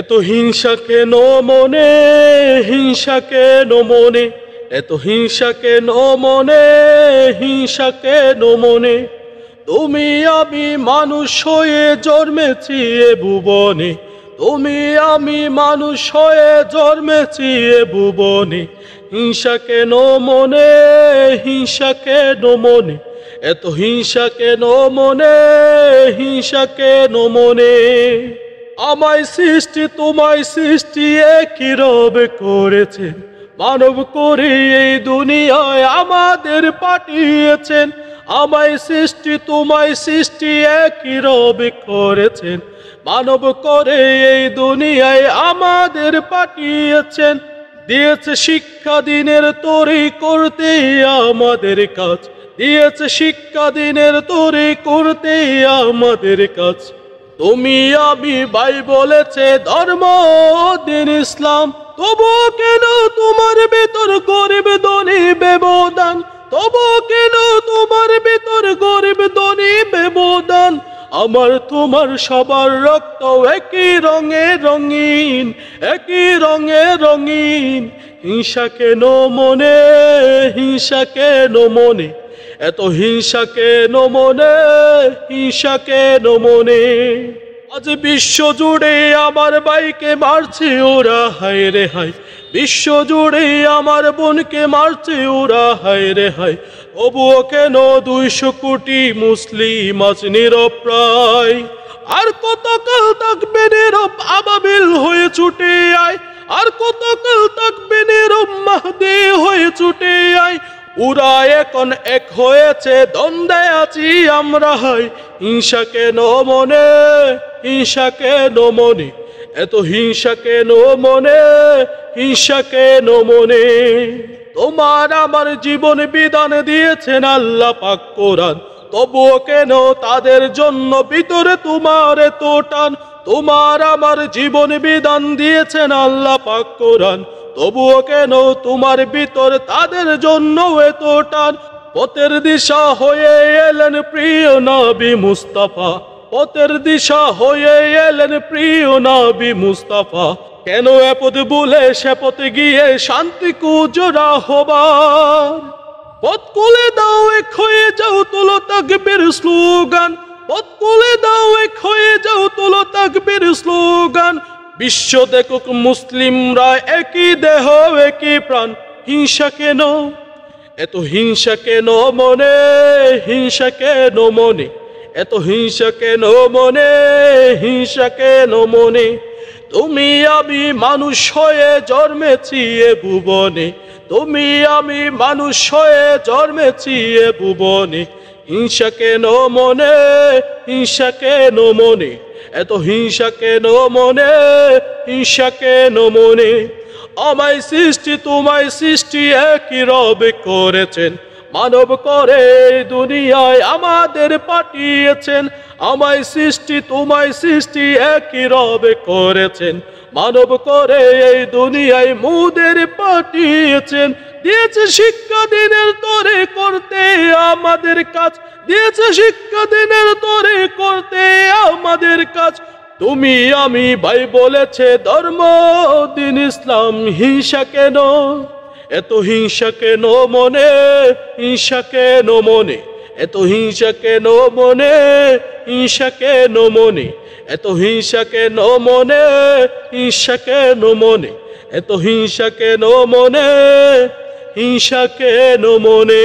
এত হিংসা কেন মনে হিংসা কেন মনে এত হিংসা কেন মনে হিংসা কেন মনে তুমি আমি মানুষ হয়ে জন্মেছি এ ভুবনে তুমি আমি মানুষ হয়ে জন্মেছি এ ভুবনে হিংসা কেন মনে হিংসা কেন মনে এত হিংসা কেন মনে হিংসা কেন মনে আমায় সৃষ্টি তোমায় সৃষ্টি একই রব করেছেন মানব করে এই দুনিয়ায় আমাদের পাঠিয়েছেন আমায় সৃষ্টি তোমায় সৃষ্টি একই রব করেছেন মানব করে এই দুনিয়ায় আমাদের পাঠিয়েছেন দিয়েছে শিক্ষা দিনের তরি করতে আমাদের কাজ দিয়েছে শিক্ষা দিনের তরি করতে আমাদের কাজ তুমি আমি ভাই বলেছে ধর্ম দিন ইসলাম তবু কেন তোমার ভেতর গরিব ধনী ব্যবধান তবু কেন তোমার ভেতর গরিব ধনী বেবদান আমার তোমার সবার রক্ত একই রঙে রঙিন একই রঙে রঙিন হিংসা কেন মনে হিংসা কেন মনে এত হিংসা কেন মনে হিংসা আজ বিশ্ব জুড়ে আমার বাইকে মারছে ওরা হায় রে হাই বিশ্ব জুড়ে আমার বোনকে মারছে ওরা হায় রে হাই তবুও কেন দুইশো কোটি মুসলিম আজ নিরপ্রায় আর কতকাল থাকবে নীরব আবাবিল হয়ে ছুটে আয় আর কতকাল থাকবে নীরব মাহদে হয়ে ছুটে আয় ওরা এখন এক হয়েছে দ্বন্দ্বে আছি আমরা হাই হিংসাকে নমনে হিংসাকে নমনে এত হিংসাকে নমনে হিংসাকে নমনে তোমার আমার জীবন বিধান দিয়েছেন আল্লাহ পাক কোরআন তবুও কেন তাদের জন্য ভিতরে তোমার তোটান তোমার আমার জীবন বিধান দিয়েছেন আল্লাহ পাক কোরআন তবুও কেন তোমার ভিতর তাদের জন্য এত টান পথের দিশা হয়ে এলেন প্রিয় নবী মুস্তাফা পথের দিশা হয়ে এলেন প্রিয় নবী মুস্তাফা কেন এপদ বলে সে পথে গিয়ে শান্তি কুজরা হবার পথ কুলে দাও এক হয়ে যাও তোলো তাকবীর স্লোগান পথ কুলে দাও এক হয়ে যাও তোলো তাকবীর স্লোগান বিশ্ব দেখুক মুসলিমরা একই দেহ একই প্রাণ হিংসা কেন এত হিংসা কেন মনে হিংসা কেন মনে এত হিংসা কেন মনে হিংসা কেন মনে তুমি আমি মানুষ হয়ে জন্মেছি এ ভুবনে তুমি আমি মানুষ হয়ে জন্মেছি এ ভুবনে হিংসা কেন মনে হিংসা কেন মনে এত হিংসা কেন মনে হিংসা কেন মনে আমায় সৃষ্টি তোমায় সৃষ্টি একই রবে করেছেন মানব করে দুনিয়ায় আমাদের পাঠিয়েছেন আমায় সৃষ্টি তোমায় সৃষ্টি একই রবে করেছেন মানব করে এই দুনিয়ায় মুদের পাঠিয়েছেন দিয়েছে শিক্ষা দিনের তরে করতে আমাদের কাজ দিয়েছে শিক্ষা দিনের তরে করতে আমাদের কাজ তুমি আমি ভাই বলেছে ধর্ম দিন ইসলাম হিংসা কেন এত হিংসা কেন মনে হিংসা কেন মনে এত হিংসা কেন মনে হিংসা কেন মনে এত হিংসা কেন মনে হিংসা কেন মনে এত হিংসা কেন মনে হিংসা কেন মনে